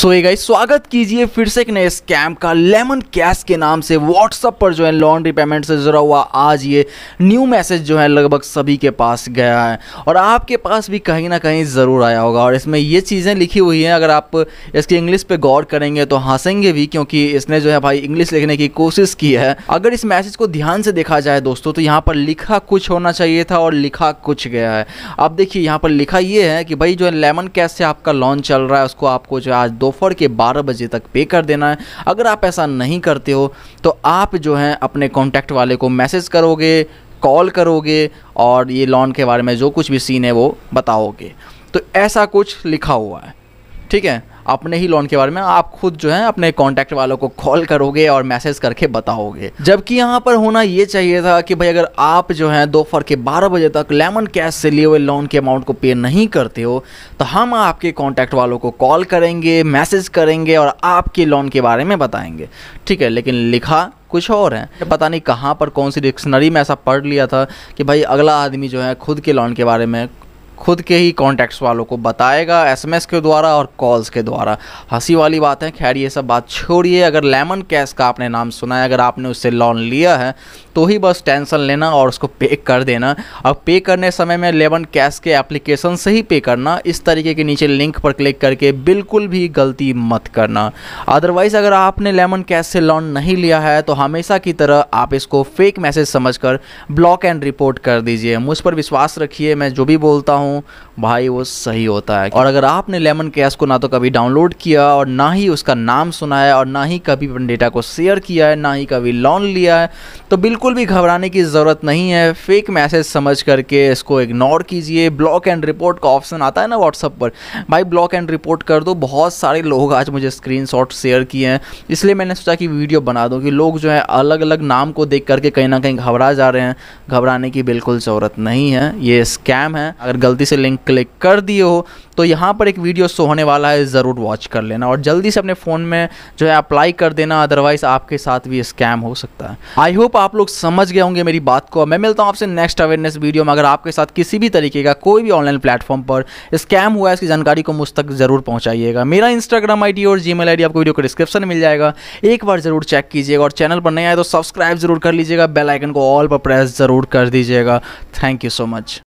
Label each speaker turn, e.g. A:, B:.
A: सो ये गाइस स्वागत कीजिए फिर से एक नए स्कैम का लेमन कैश के नाम से व्हाट्सअप पर जो है लोन रिपेमेंट से जुड़ा हुआ आज ये न्यू मैसेज जो है लगभग सभी के पास गया है और आपके पास भी कहीं ना कहीं ज़रूर आया होगा और इसमें ये चीज़ें लिखी हुई हैं अगर आप इसकी इंग्लिश पे गौर करेंगे तो हंसेंगे भी क्योंकि इसने जो है भाई इंग्लिश लिखने की कोशिश की है अगर इस मैसेज को ध्यान से देखा जाए दोस्तों तो यहाँ पर लिखा कुछ होना चाहिए था और लिखा कुछ गया है अब देखिए यहाँ पर लिखा ये है कि भाई जो है लेमन कैश से आपका लॉन्च चल रहा है उसको आपको जो आज दोपहर के 12 बजे तक पे कर देना है अगर आप ऐसा नहीं करते हो तो आप जो हैं अपने कॉन्टैक्ट वाले को मैसेज करोगे कॉल करोगे और ये लोन के बारे में जो कुछ भी सीन है वो बताओगे तो ऐसा कुछ लिखा हुआ है ठीक है अपने ही लोन के बारे में आप खुद जो है अपने कॉन्टैक्ट वालों को कॉल करोगे और मैसेज करके बताओगे जबकि यहाँ पर होना ये चाहिए था कि भाई अगर आप जो है दोपहर के बारह बजे तक लेमन कैश से लिए हुए लोन के अमाउंट को पे नहीं करते हो तो हम आपके कॉन्टैक्ट वालों को कॉल करेंगे मैसेज करेंगे और आपके लोन के बारे में बताएंगे ठीक है लेकिन लिखा कुछ और है पता नहीं कहाँ पर कौन सी डिक्शनरी में ऐसा पढ़ लिया था कि भाई अगला आदमी जो है खुद के लोन के बारे में खुद के ही कॉन्टैक्ट्स वालों को बताएगा एसएमएस के द्वारा और कॉल्स के द्वारा हंसी वाली बात है खैर ये सब बात छोड़िए अगर लेमन कैश का आपने नाम सुना है अगर आपने उससे लोन लिया है तो ही बस टेंशन लेना और उसको पे कर देना अब पे करने समय में लेमन कैश के एप्लीकेशन से ही पे करना इस तरीके के नीचे लिंक पर क्लिक करके बिल्कुल भी गलती मत करना अदरवाइज़ अगर आपने लेमन कैश से लोन नहीं लिया है तो हमेशा की तरह आप इसको फेक मैसेज समझ ब्लॉक एंड रिपोर्ट कर दीजिए मुझ पर विश्वास रखिए मैं जो भी बोलता हूँ हूँ भाई वो सही होता है और अगर आपने लेमन कैश को ना तो कभी डाउनलोड किया और ना ही उसका नाम सुना है और ना ही कभी अपने डेटा को शेयर किया है ना ही कभी लोन लिया है तो बिल्कुल भी घबराने की ज़रूरत नहीं है फेक मैसेज समझ करके इसको इग्नोर कीजिए ब्लॉक एंड रिपोर्ट का ऑप्शन आता है ना व्हाट्सअप पर भाई ब्लॉक एंड रिपोर्ट कर दो बहुत सारे लोग आज मुझे स्क्रीन शेयर किए हैं इसलिए मैंने सोचा कि वीडियो बना दूँ कि लोग जो है अलग अलग नाम को देख करके कहीं ना कहीं घबरा जा रहे हैं घबराने की बिल्कुल ज़रूरत नहीं है ये स्कैम है अगर गलत गलती से लिंक क्लिक कर दिए हो तो यहाँ पर एक वीडियो शो होने वाला है ज़रूर वॉच कर लेना और जल्दी से अपने फ़ोन में जो है अप्लाई कर देना अदरवाइज़ आपके साथ भी स्कैम हो सकता है आई होप आप लोग समझ गए होंगे मेरी बात को मैं मिलता हूँ आपसे नेक्स्ट अवेयरनेस वीडियो में अगर आपके साथ किसी भी तरीके का कोई भी ऑनलाइन प्लेटफॉर्म पर स्कैम हुआ है इसकी जानकारी को मुझ तक ज़रूर पहुँचाइएगा मेरा इंस्टाग्राम आई और जी मेल आपको वीडियो को डिस्क्रिप्शन में मिल जाएगा एक बार ज़रूर चेक कीजिएगा और चैनल पर नहीं आए तो सब्सक्राइब जरूर कर लीजिएगा बेल आइकन को ऑल पर प्रेस ज़रूर कर दीजिएगा थैंक यू सो मच